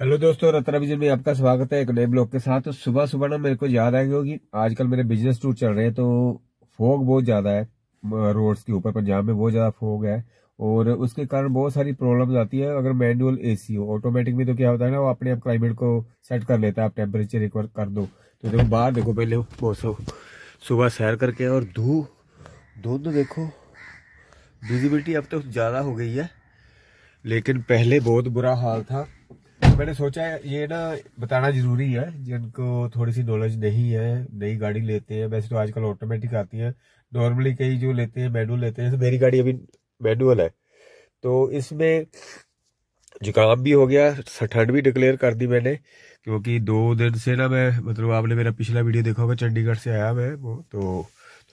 hello दोस्तों Ratna vision में आपका स्वागत है एक नए ब्लॉग के साथ तो सुबह सुबह ना मेरे को याद आ गया कि आजकल मेरे बिजनेस टूर चल रहे हैं तो फोग बहुत ज़्यादा है रोड्स के ऊपर पंजाब में बहुत ज़्यादा फोग है और उसके कारण बहुत सारी प्रॉब्लम्स आती है अगर मैनुअल एसी हो ऑटोमेटिक में तो क्या होता है ना वो अपने आप क्लाइमेट को सेट कर लेता है आप टेम्परेचर एक बार कर दो तो देखो बाहर देखो पहले मौसम सुबह सैर करके और धू धुंध तो देखो विजिबिलिटी अब तो ज़्यादा हो गई है लेकिन पहले बहुत बुरा हाल था मैंने सोचा ये ना बताना जरूरी है जिनको थोड़ी सी नॉलेज नहीं है नई गाड़ी लेते हैं वैसे तो आजकल ऑटोमेटिक आती है नॉर्मली कई जो लेते हैं मैनुअल लेते हैं तो मेरी गाड़ी अभी मैनुअल है तो इसमें जुकाम भी हो गया ठंड भी डिक्लेयर कर दी मैंने क्योंकि दो दिन से ना मैं मतलब आपने मेरा पिछला वीडियो देखा होगा चंडीगढ़ से आया मैं वो तो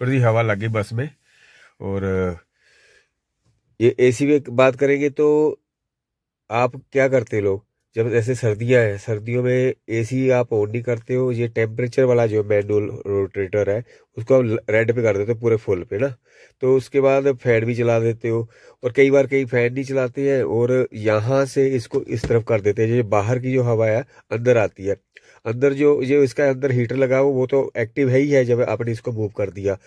थोड़ी सी हवा लगी बस में और ये एसी में बात करेंगे तो आप क्या करते लोग जब जैसे सर्दियाँ हैं सर्दियों में एसी आप ऑन नहीं करते हो ये टेम्परेचर वाला जो मैनुअल रोटेटर है उसको आप रेड पे कर देते हो पूरे फुल पे ना तो उसके बाद फैन भी चला देते हो और कई बार कई फैन नहीं चलाते हैं और यहाँ से इसको इस तरफ कर देते हैं जो बाहर की जो हवा है अंदर आती है अंदर जो ये इसका अंदर हीटर लगा हुआ वो तो एक्टिव है ही है जब आपने इसको मूव कर दिया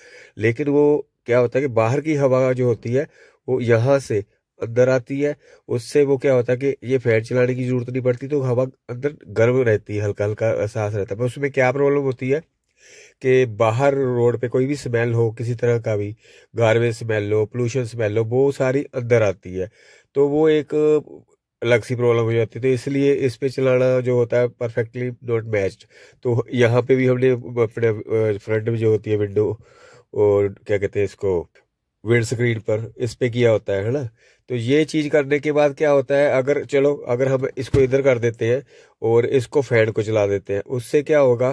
लेकिन वो क्या होता है कि बाहर की हवा जो होती है वो यहाँ से अंदर आती है उससे वो क्या होता है कि ये फैन चलाने की जरूरत नहीं पड़ती तो हवा अंदर गर्म रहती है हल्का हल्का एहसास रहता है पर उसमें क्या प्रॉब्लम होती है कि बाहर रोड पे कोई भी स्मेल हो किसी तरह का भी गार्बेज स्मेल हो पोल्यूशन स्मेल हो वो सारी अंदर आती है तो वो एक अलग सी प्रॉब्लम हो जाती है तो इसलिए इस पे चलाना जो होता है परफेक्टली नॉट मैच्ड तो यहाँ पे भी हमने अपने फ्रंट में जो होती है विंडो और क्या कहते हैं इसको विंड स्क्रीन पर इस पे किया होता है है ना तो ये चीज़ करने के बाद क्या होता है अगर चलो अगर हम इसको इधर कर देते हैं और इसको फैन को चला देते हैं उससे क्या होगा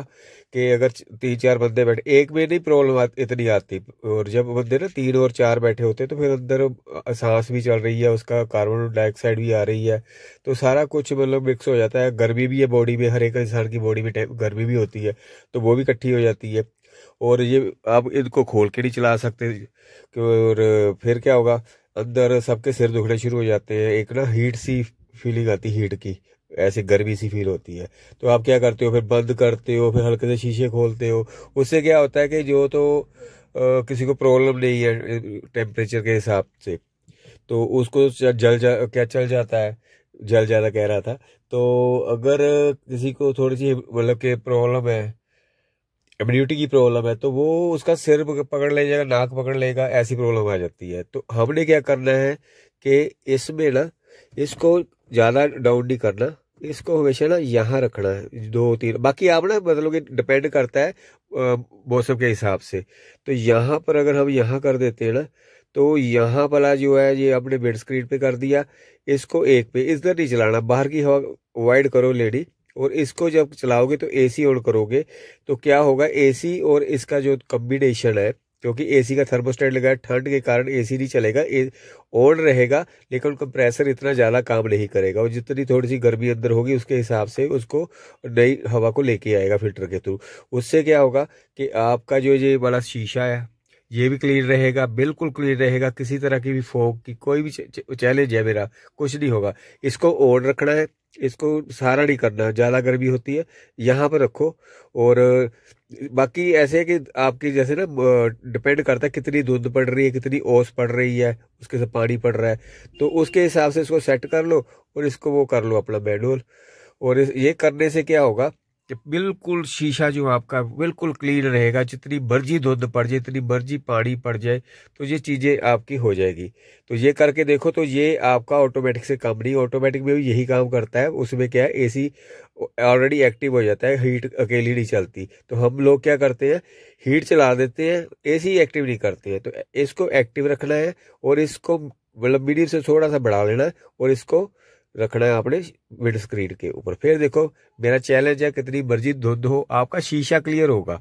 कि अगर तीन चार बंदे बैठे एक में नहीं प्रॉब्लम इतनी आती और जब बंदे ना तीन और चार बैठे होते हैं तो फिर अंदर सांस भी चल रही है उसका कार्बन डाइऑक्साइड भी आ रही है तो सारा कुछ मतलब मिक्स हो जाता है गर्मी भी है बॉडी में हर एक इंसान की बॉडी में गर्मी भी होती है तो वो भी इकट्ठी हो जाती है और ये आप इनको खोल के नहीं चला सकते और फिर क्या होगा अंदर सबके सिर दुखने शुरू हो जाते हैं एक ना हीट सी फीलिंग आती हीट की ऐसे गर्मी सी फील होती है तो आप क्या करते हो फिर बंद करते हो फिर हल्के से शीशे खोलते हो उससे क्या होता है कि जो तो आ, किसी को प्रॉब्लम नहीं है टेम्परेचर के हिसाब से तो उसको जल जा क्या चल जाता है जल ज़्यादा कह रहा था तो अगर किसी को थोड़ी सी मतलब के प्रॉब्लम है इम्यूनिटी की प्रॉब्लम है तो वो उसका सिर पकड़ ले जाएगा नाक पकड़ लेगा ऐसी प्रॉब्लम आ जाती है तो हमने क्या करना है कि इसमें ना इसको ज़्यादा डाउन नहीं करना इसको हमेशा ना यहाँ रखना है दो तीन बाकी आप ना मतलब कि डिपेंड करता है मौसम के हिसाब से तो यहाँ पर अगर हम यहाँ कर देते हैं ना तो यहाँ वाला जो है ये आपने बेड स्क्रीन पे कर दिया इसको एक पे इधर नहीं चलाना बाहर की हवा अवॉइड करो लेडी और इसको जब चलाओगे तो एसी ऑन करोगे तो क्या होगा एसी और इसका जो कम्बिनेशन है क्योंकि एसी का थर्मोस्टेट लगा है ठंड के कारण एसी नहीं चलेगा ए ऑन रहेगा लेकिन कंप्रेसर इतना ज़्यादा काम नहीं करेगा और जितनी थोड़ी सी गर्मी अंदर होगी उसके हिसाब से उसको नई हवा को लेके आएगा फिल्टर के थ्रू उससे क्या होगा कि आपका जो ये बड़ा शीशा है ये भी क्लियर रहेगा बिल्कुल क्लियर रहेगा किसी तरह की भी फोक की कोई भी चैलेंज है मेरा कुछ नहीं होगा इसको ओड रखना है इसको सारा नहीं करना ज़्यादा गर्मी होती है यहाँ पर रखो और बाकी ऐसे है कि आपकी जैसे ना डिपेंड करता है कितनी धुंध पड़ रही है कितनी ओस पड़ रही है उसके से पानी पड़ रहा है तो उसके हिसाब से इसको सेट कर लो और इसको वो कर लो अपना मैनुअल और ये करने से क्या होगा कि बिल्कुल शीशा जो आपका बिल्कुल क्लीन रहेगा जितनी मर्जी धुंध पड़ जाए जितनी मर्जी पानी पड़ जाए तो ये चीज़ें आपकी हो जाएगी तो ये करके देखो तो ये आपका ऑटोमेटिक से काम नहीं ऑटोमेटिक में भी यही काम करता है उसमें क्या है एसी ऑलरेडी एक्टिव हो जाता है हीट अकेली नहीं चलती तो हम लोग क्या करते हैं हीट चला देते हैं ए एक्टिव नहीं करते हैं तो इसको एक्टिव रखना है और इसको मतलब मीडियम से थोड़ा सा बढ़ा लेना है और इसको रखना है आपने विंड स्क्रीन के ऊपर फिर देखो मेरा चैलेंज है कितनी मर्जी धुंध हो आपका शीशा क्लियर होगा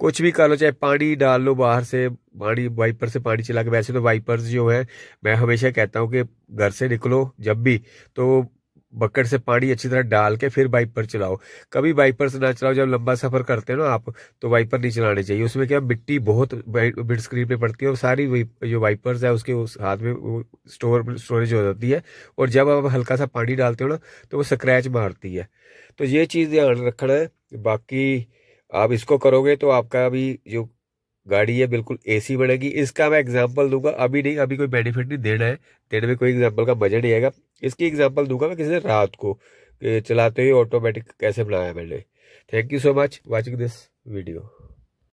कुछ भी कर लो चाहे पानी डाल लो बाहर से पानी वाइपर से पानी चला के वैसे तो वाइपर्स जो है मैं हमेशा कहता हूँ कि घर से निकलो जब भी तो बकेट से पानी अच्छी तरह डाल के फिर वाइपर चलाओ कभी वाइपर से ना चलाओ जब लंबा सफर करते हो ना आप तो वाइपर नहीं चलाने चाहिए उसमें क्या मिट्टी बहुत बिड स्क्रीन पे पड़ती है और सारी जो वाइपर्स है उसके उस हाथ में स्टोर स्टोरेज हो जाती है और जब आप हल्का सा पानी डालते हो ना तो वो स्क्रैच मारती है तो ये चीज़ ध्यान रखना है बाकी आप इसको करोगे तो आपका भी जो गाड़ी है बिल्कुल एसी बढ़ेगी इसका मैं एग्जांपल दूंगा अभी नहीं अभी कोई बेनिफिट नहीं देना है देने में कोई एग्जांपल का बजट नहीं आएगा इसकी एग्जांपल दूंगा मैं किसी रात को चलाते हुए ऑटोमेटिक कैसे बनाया मैंने thank you so much watching this video